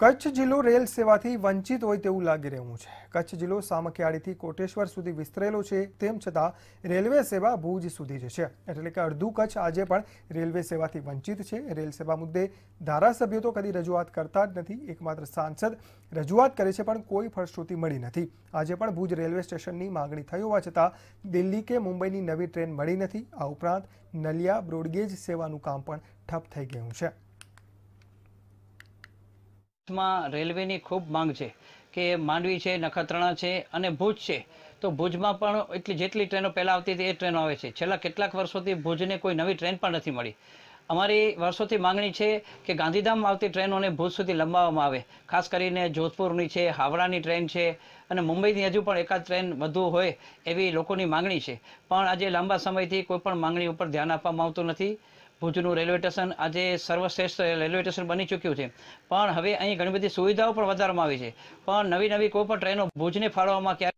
કચ્છ જિલ્લો રેલ સેવાથી વંચિત હોય તેવું લાગી રહ્યું છે કચ્છ જિલ્લો સામખિયાળીથી કોટેશ્વર સુધી વિસ્તરેલો છે તેમ છતાં રેલવે સેવા ભુજ સુધી જ છે એટલે કે અડધું કચ્છ આજે પણ રેલવે સેવાથી વંચિત છે રેલ સેવા મુદ્દે ધારાસભ્યો તો કદી રજૂઆત કરતા જ નથી એકમાત્ર સાંસદ રજૂઆત કરે છે પણ કોઈ ફળશ્રુતિ મળી નથી આજે પણ ભુજ રેલવે સ્ટેશનની માગણી થઈ હોવા છતાં દિલ્હી કે મુંબઈની નવી ટ્રેન મળી નથી આ ઉપરાંત નલિયા બ્રોડગેજ સેવાનું કામ પણ ઠપ થઈ ગયું છે માં રેલવેની ખૂબ માંગ છે કે માંડવી છે નખત્રાણા છે અને ભુજ છે તો ભુજમાં પણ એટલી જેટલી ટ્રેનો પહેલાં આવતી હતી એ ટ્રેનો આવે છે છેલ્લા કેટલાક વર્ષોથી ભુજને કોઈ નવી ટ્રેન પણ નથી મળી અમારી વર્ષોથી માંગણી છે કે ગાંધીધામ આવતી ટ્રેનોને ભુજ સુધી લંબાવવામાં આવે ખાસ કરીને જોધપુરની છે હાવડાની ટ્રેન છે અને મુંબઈની હજુ પણ એકાદ ટ્રેન વધુ હોય એવી લોકોની માંગણી છે પણ આજે લાંબા સમયથી કોઈ પણ માંગણી ઉપર ધ્યાન આપવામાં આવતું નથી ભુજનું રેલવે સ્ટેશન આજે સર્વશ્રેષ્ઠ રેલવે સ્ટેશન બની ચૂક્યું છે પણ હવે અહીં ઘણી બધી સુવિધાઓ પણ વધારવામાં આવી છે પણ નવી નવી કોઈ પણ ટ્રેનો ભુજને ફાળવવામાં ક્યારે